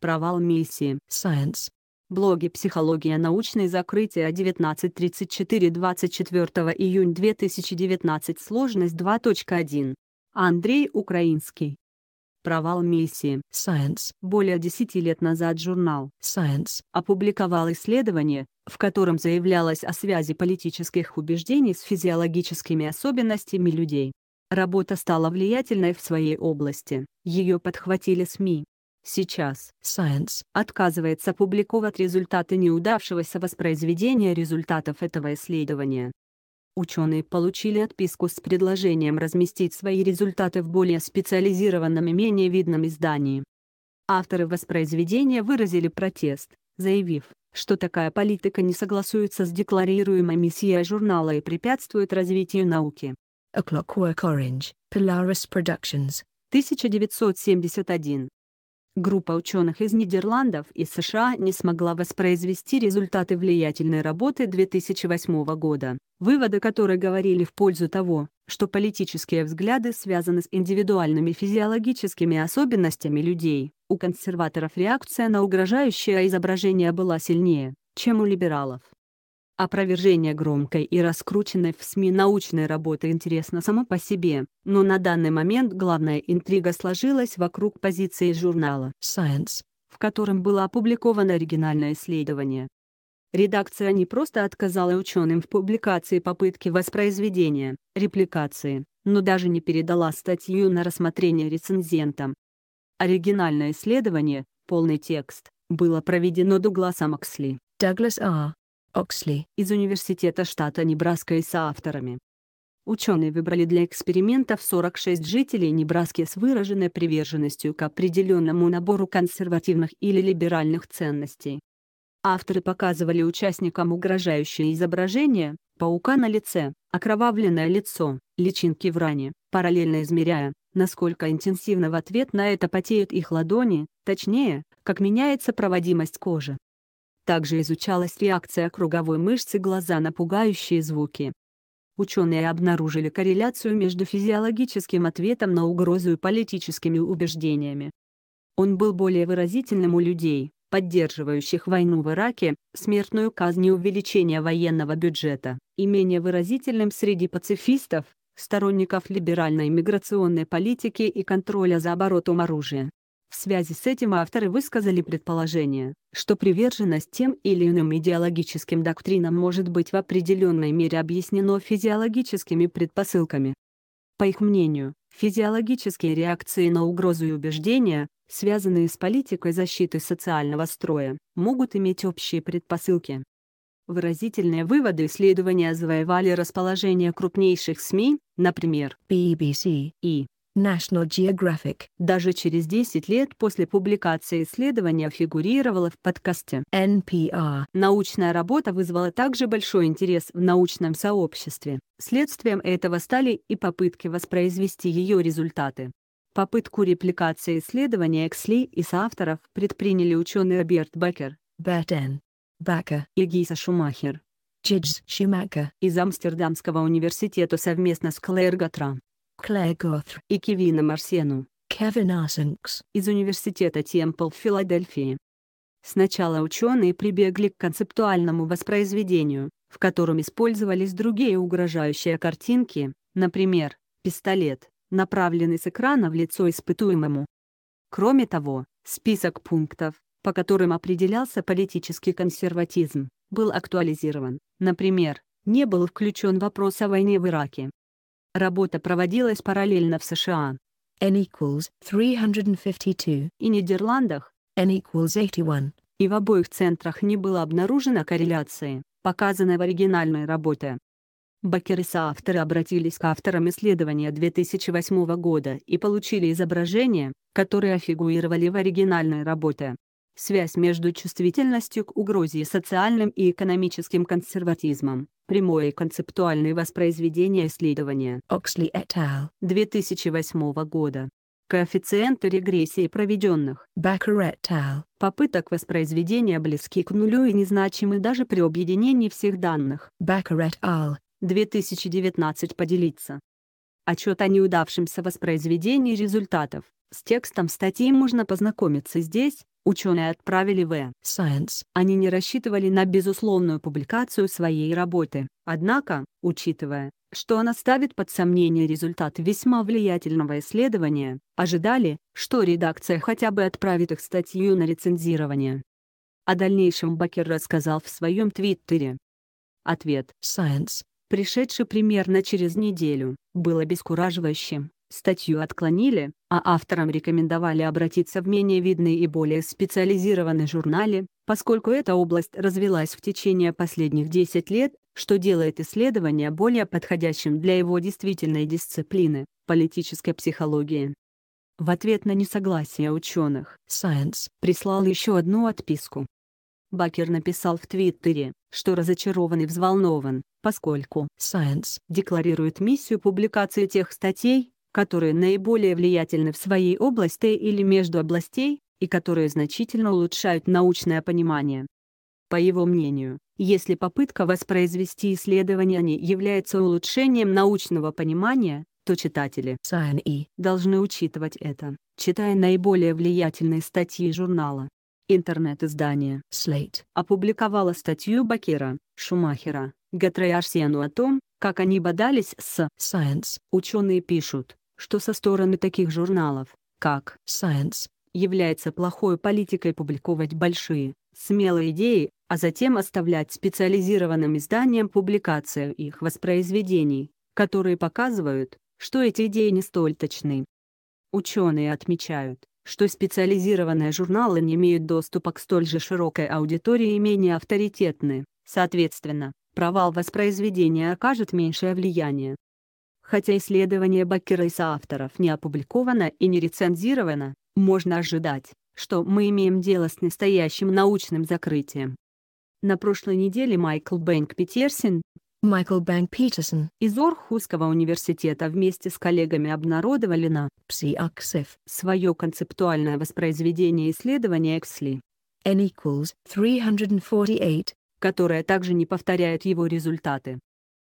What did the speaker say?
Провал миссии. Science. Блоги «Психология научной закрытия» 1934 24 июнь 2019 сложность 2.1. Андрей Украинский. Провал миссии. Science. Более 10 лет назад журнал Science опубликовал исследование, в котором заявлялось о связи политических убеждений с физиологическими особенностями людей. Работа стала влиятельной в своей области. Ее подхватили СМИ, Сейчас Science отказывается публиковать результаты неудавшегося воспроизведения результатов этого исследования. Ученые получили отписку с предложением разместить свои результаты в более специализированном и менее видном издании. Авторы воспроизведения выразили протест, заявив, что такая политика не согласуется с декларируемой миссией журнала и препятствует развитию науки. A Clockwork Orange, Polaris Productions, 1971 Группа ученых из Нидерландов и США не смогла воспроизвести результаты влиятельной работы 2008 года, выводы которой говорили в пользу того, что политические взгляды связаны с индивидуальными физиологическими особенностями людей. У консерваторов реакция на угрожающее изображение была сильнее, чем у либералов. Опровержение громкой и раскрученной в СМИ научной работы интересно само по себе, но на данный момент главная интрига сложилась вокруг позиции журнала Science, в котором было опубликовано оригинальное исследование. Редакция не просто отказала ученым в публикации попытки воспроизведения, репликации, но даже не передала статью на рассмотрение рецензентам. Оригинальное исследование, полный текст, было проведено Дугласом Аксли. Douglas R. А. Оксли из Университета штата Небраска и соавторами. Ученые выбрали для экспериментов 46 жителей Небраски с выраженной приверженностью к определенному набору консервативных или либеральных ценностей. Авторы показывали участникам угрожающие изображения паука на лице, окровавленное лицо, личинки в ране, параллельно измеряя, насколько интенсивно в ответ на это потеют их ладони, точнее, как меняется проводимость кожи. Также изучалась реакция круговой мышцы глаза на пугающие звуки. Ученые обнаружили корреляцию между физиологическим ответом на угрозу и политическими убеждениями. Он был более выразительным у людей, поддерживающих войну в Ираке, смертную казнь и увеличение военного бюджета, и менее выразительным среди пацифистов, сторонников либеральной миграционной политики и контроля за оборотом оружия. В связи с этим авторы высказали предположение, что приверженность тем или иным идеологическим доктринам может быть в определенной мере объяснено физиологическими предпосылками. По их мнению, физиологические реакции на угрозу и убеждения, связанные с политикой защиты социального строя, могут иметь общие предпосылки. Выразительные выводы исследования завоевали расположение крупнейших СМИ, например, BBC и National Geographic. Даже через 10 лет после публикации исследования фигурировала в подкасте NPR. Научная работа вызвала также большой интерес в научном сообществе. Следствием этого стали и попытки воспроизвести ее результаты. Попытку репликации исследования Эксли и соавторов предприняли ученые Роберт Беккер, Беттен, Бака и Гиса Шумахер. Чидж Шумахер из Амстердамского университета совместно с Клэр Гатрам. Клей Готр и Кевина Арсену Кевин Асенкс из Университета Темпл в Филадельфии. Сначала ученые прибегли к концептуальному воспроизведению, в котором использовались другие угрожающие картинки, например, пистолет, направленный с экрана в лицо испытуемому. Кроме того, список пунктов, по которым определялся политический консерватизм, был актуализирован. Например, не был включен вопрос о войне в Ираке. Работа проводилась параллельно в США N equals 352 и Нидерландах N equals 81 и в обоих центрах не было обнаружено корреляции, показанной в оригинальной работе. Бакер и соавторы обратились к авторам исследования 2008 года и получили изображения, которые фигурировали в оригинальной работе связь между чувствительностью к угрозе и социальным и экономическим консерватизмом. Прямое и концептуальное воспроизведение исследования. Oxley et al. 2008 года. Коэффициенты регрессии проведенных. Baccarat et al. Попыток воспроизведения близки к нулю и незначимы даже при объединении всех данных. Baccarat al. 2019 поделиться. Отчет о неудавшемся воспроизведении результатов. С текстом статьи можно познакомиться здесь, Ученые отправили в Science. Они не рассчитывали на безусловную публикацию своей работы, однако, учитывая, что она ставит под сомнение результат весьма влиятельного исследования, ожидали, что редакция хотя бы отправит их статью на лицензирование. О дальнейшем Бакер рассказал в своем твиттере. Ответ Science, пришедший примерно через неделю, был обескураживающим. Статью отклонили, а авторам рекомендовали обратиться в менее видные и более специализированные журналы, поскольку эта область развилась в течение последних 10 лет, что делает исследование более подходящим для его действительной дисциплины — политической психологии. В ответ на несогласие ученых Science прислал еще одну отписку. Бакер написал в Твиттере, что разочарован и взволнован, поскольку Science декларирует миссию публикации тех статей, которые наиболее влиятельны в своей области или между областей, и которые значительно улучшают научное понимание. По его мнению, если попытка воспроизвести исследования не является улучшением научного понимания, то читатели -E. должны учитывать это, читая наиболее влиятельные статьи журнала. Интернет-издание Slate опубликовало статью Бакира, Шумахера, Гатре Арсену о том, как они бодались с Science. Ученые пишут, что со стороны таких журналов, как Science, является плохой политикой публиковать большие, смелые идеи, а затем оставлять специализированным изданиям публикацию их воспроизведений, которые показывают, что эти идеи не столь точны. Ученые отмечают, что специализированные журналы не имеют доступа к столь же широкой аудитории и менее авторитетны, соответственно, провал воспроизведения окажет меньшее влияние. Хотя исследование Баккера и соавторов не опубликовано и не рецензировано, можно ожидать, что мы имеем дело с настоящим научным закрытием. На прошлой неделе Майкл Бэнк Петерсон, Майкл Бэнк Питерсон из Орхусского университета вместе с коллегами обнародовали на PsyAxif свое концептуальное воспроизведение исследования Эксли N equals 348, которое также не повторяет его результаты.